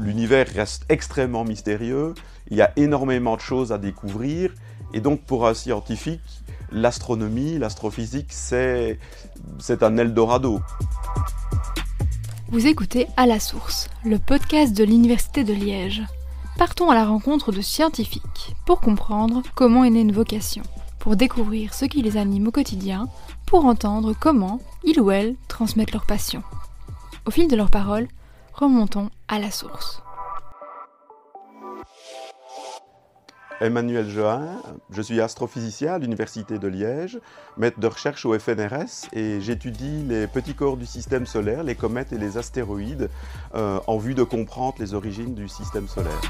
l'univers reste extrêmement mystérieux, il y a énormément de choses à découvrir, et donc pour un scientifique, l'astronomie, l'astrophysique, c'est un Eldorado. Vous écoutez À la source, le podcast de l'Université de Liège. Partons à la rencontre de scientifiques pour comprendre comment est née une vocation, pour découvrir ce qui les anime au quotidien, pour entendre comment ils ou elles transmettent leur passion. Au fil de leurs paroles, remontons à la source. Emmanuel Join, je suis astrophysicien à l'Université de Liège, maître de recherche au FNRS et j'étudie les petits corps du système solaire, les comètes et les astéroïdes euh, en vue de comprendre les origines du système solaire.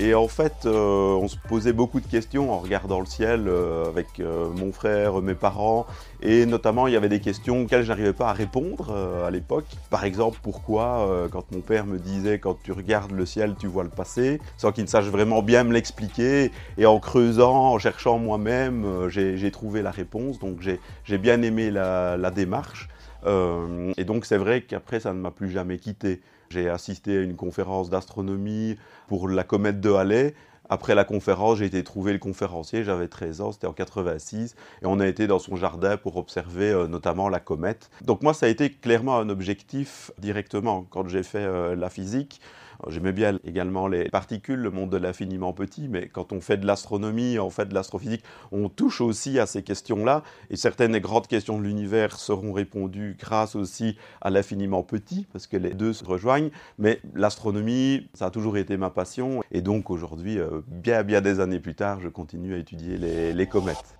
Et en fait, euh, on se posait beaucoup de questions en regardant le ciel euh, avec euh, mon frère, mes parents, et notamment il y avait des questions auxquelles je n'arrivais pas à répondre à l'époque. Par exemple, pourquoi quand mon père me disait quand tu regardes le ciel, tu vois le passé, sans qu'il ne sache vraiment bien me l'expliquer, et en creusant, en cherchant moi-même, j'ai trouvé la réponse, donc j'ai bien aimé la, la démarche. et donc c'est vrai qu'après, ça ne m'a plus jamais quitté. J'ai assisté à une conférence d'astronomie pour la comète de Halley. Après la conférence, j'ai été trouver le conférencier, j'avais 13 ans, c'était en 86, et on a été dans son jardin pour observer euh, notamment la comète. Donc moi, ça a été clairement un objectif directement quand j'ai fait euh, la physique. J'aimais bien également les particules, le monde de l'infiniment petit, mais quand on fait de l'astronomie, on fait de l'astrophysique, on touche aussi à ces questions-là. Et certaines des grandes questions de l'univers seront répondues grâce aussi à l'infiniment petit, parce que les deux se rejoignent. Mais l'astronomie, ça a toujours été ma passion. Et donc aujourd'hui, euh, bien, bien des années plus tard, je continue à étudier les comètes.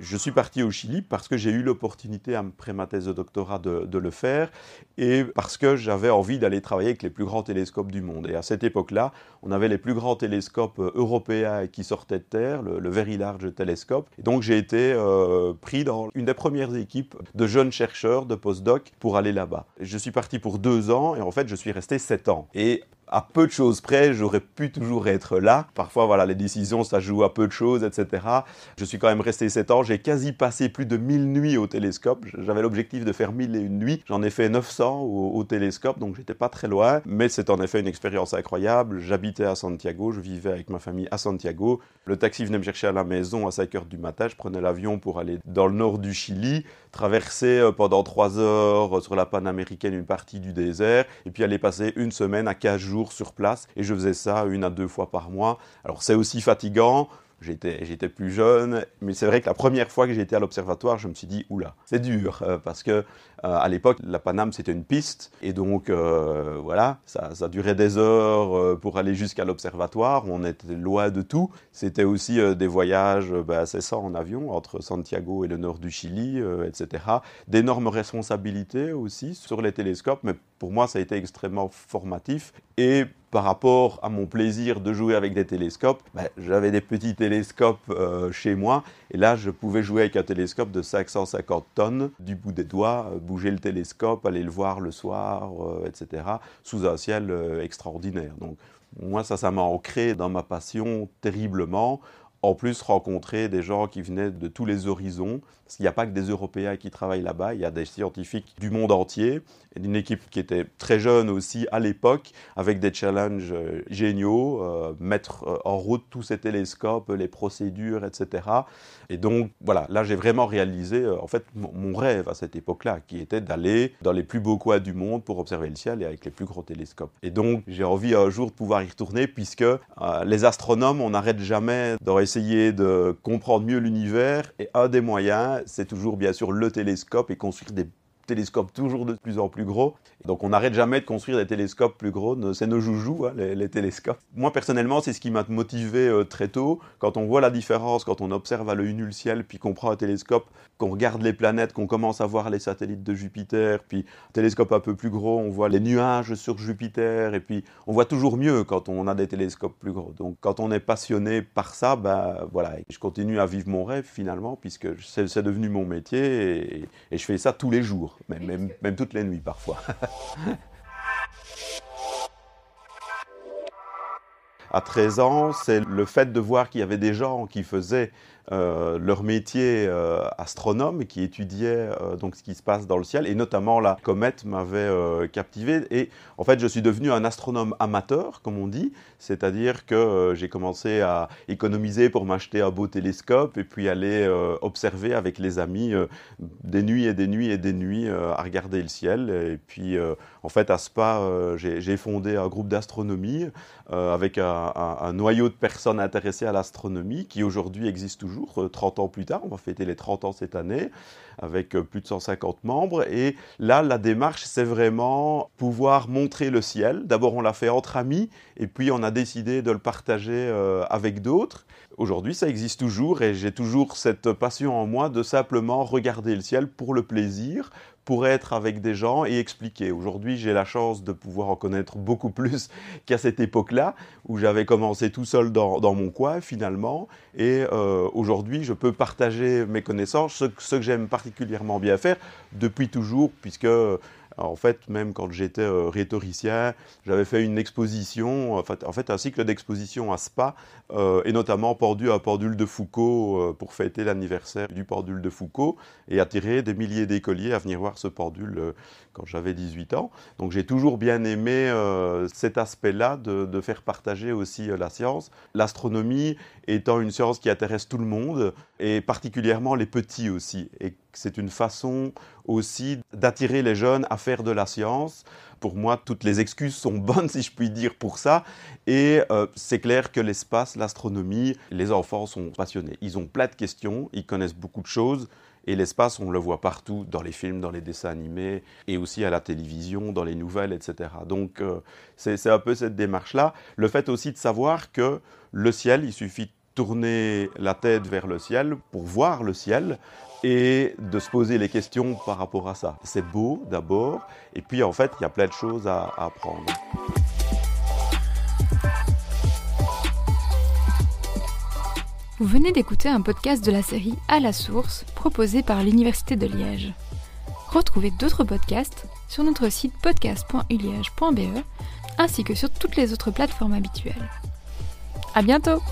je suis parti au Chili parce que j'ai eu l'opportunité, après ma thèse de doctorat, de, le faire et parce que j'avais envie d'aller travailler avec les plus grands télescopes du monde. Et à cette époque-là, on avait les plus grands télescopes euh, européens qui sortaient de Terre, le, Very Large Telescope. Et donc j'ai été euh, pris dans une des premières équipes de jeunes chercheurs, de post-doc pour aller là-bas. Je suis parti pour deux ans et en fait, je suis resté sept ans. Et à peu de choses près, j'aurais pu toujours être là. Parfois, voilà, les décisions, ça joue à peu de choses, etc. Je suis quand même resté 7 ans. J'ai quasi passé plus de 1000 nuits au télescope. J'avais l'objectif de faire 1000 et une nuits. J'en ai fait 900 au, télescope, donc j'étais pas très loin. Mais c'est en effet une expérience incroyable. J'habitais à Santiago, je vivais avec ma famille à Santiago. Le taxi venait me chercher à la maison à 5 heures du matin. Je prenais l'avion pour aller dans le nord du Chili, traverser euh, pendant 3 heures euh, sur la panne américaine une partie du désert, et puis aller passer une semaine à 15 jours sur place et je faisais ça une à deux fois par mois. Alors c'est aussi fatigant, J'étais plus jeune, mais c'est vrai que la première fois que j'ai été à l'observatoire, je me suis dit oula, c'est dur euh, parce que euh, à l'époque la Paname c'était une piste et donc euh, voilà, ça, ça, durait des heures pour aller jusqu'à l'observatoire. On était loin de tout. C'était aussi des voyages ben, assez ça en avion entre Santiago et le nord du Chili, etc. D'énormes responsabilités aussi sur les télescopes, mais pour moi ça a été extrêmement formatif et par rapport à mon plaisir de jouer avec des télescopes, ben, j'avais des petits télescopes euh, chez moi, et là je pouvais jouer avec un télescope de 550 tonnes, du bout des doigts, euh, bouger le télescope, aller le voir le soir, euh, etc., sous un ciel extraordinaire. Donc moi ça, ça m'a ancré dans ma passion terriblement, en plus rencontrer des gens qui venaient de tous les horizons, Il n'y a pas que des Européens qui travaillent là-bas, il y a des scientifiques du monde entier, une équipe qui était très jeune aussi à l'époque, avec des challenges euh, géniaux, euh, mettre euh, en route tous ces télescopes, les procédures, etc. Et donc voilà, là j'ai vraiment réalisé en fait mon rêve à cette époque-là, qui était d'aller dans les plus beaux coins du monde pour observer le ciel et avec les plus gros télescopes. Et donc j'ai envie un jour de pouvoir y retourner, puisque les astronomes, on n'arrête jamais d'en essayer de comprendre mieux l'univers. Et un des moyens, c'est toujours bien sûr le télescope et construire des télescopes toujours de plus en plus gros. donc on n'arrête jamais de construire des télescopes plus gros, c'est nos joujoux, hein, les, télescopes. Moi personnellement, c'est ce qui m'a motivé euh, très tôt. Quand on voit la différence, quand on observe à l'œil nu le ciel, puis qu'on prend un télescope, qu'on regarde les planètes, qu'on commence à voir les satellites de Jupiter, puis un télescope un peu plus gros, on voit les nuages sur Jupiter, et puis on voit toujours mieux quand on a des télescopes plus gros. Donc quand on est passionné par ça, ben voilà, je continue à vivre mon rêve finalement, puisque c'est devenu mon métier, et je fais ça tous les jours même, toutes les nuits, parfois. à 13 ans, c'est le fait de voir qu'il y avait des gens qui faisaient euh, leur métier euh, astronome qui étudiait euh, donc ce qui se passe dans le ciel et notamment la comète m'avait captivé et en fait je suis devenu un astronome amateur comme on dit c'est-à-dire que j'ai commencé à économiser pour m'acheter un beau télescope et puis aller observer avec les amis des nuits et des nuits et des nuits à regarder le ciel et puis en fait à Spa j'ai fondé un groupe d'astronomie avec un noyau de personnes intéressées à l'astronomie qui aujourd'hui existe toujours 30 euh, ans plus tard. On va fêter les 30 ans cette année avec euh, plus de 150 membres. Et là, la démarche, c'est vraiment pouvoir montrer le ciel. D'abord, on l'a fait entre amis et puis on a décidé de le partager euh, avec d'autres. Aujourd'hui, ça existe toujours et j'ai toujours cette passion en moi de simplement regarder le ciel pour le plaisir, pour être avec des gens et expliquer. Aujourd'hui, j'ai la chance de pouvoir en connaître beaucoup plus qu'à cette époque-là, où j'avais commencé tout seul dans, mon coin finalement. Et euh, aujourd'hui, je peux partager mes connaissances, ce, ce que j'aime particulièrement bien faire depuis toujours, puisque en fait, même quand j'étais euh, rhétoricien, j'avais fait une exposition, en fait, un cycle d'exposition à Spa, euh, et notamment pendu à pendule de Foucault euh, pour fêter l'anniversaire du pendule de Foucault, et attirer des milliers d'écoliers à venir voir ce pendule quand j'avais 18 ans. Donc j'ai toujours bien aimé cet aspect-là de, faire partager aussi la science. L'astronomie étant une science qui intéresse tout le monde, et particulièrement les petits aussi. Et c'est une façon aussi d'attirer les jeunes à faire de la science. Pour moi, toutes les excuses sont bonnes, si je puis dire, pour ça. Et euh, c'est clair que l'espace, l'astronomie, les enfants sont passionnés. Ils ont plein de questions, ils connaissent beaucoup de choses. Et l'espace, on le voit partout, dans les films, dans les dessins animés, et aussi à la télévision, dans les nouvelles, etc. Donc euh, c'est un peu cette démarche-là. Le fait aussi de savoir que le ciel, il suffit tourner la tête vers le ciel pour voir le ciel et de se poser les questions par rapport à ça. C'est beau d'abord, et puis en fait, il y a plein de choses à, apprendre. Vous venez d'écouter un podcast de la série À la source proposé par l'Université de Liège. Retrouvez d'autres podcasts sur notre site podcast.uliège.be ainsi que sur toutes les autres plateformes habituelles. À bientôt!